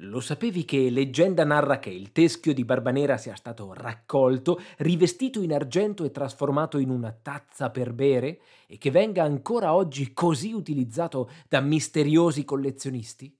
Lo sapevi che leggenda narra che il teschio di Barbanera sia stato raccolto, rivestito in argento e trasformato in una tazza per bere e che venga ancora oggi così utilizzato da misteriosi collezionisti?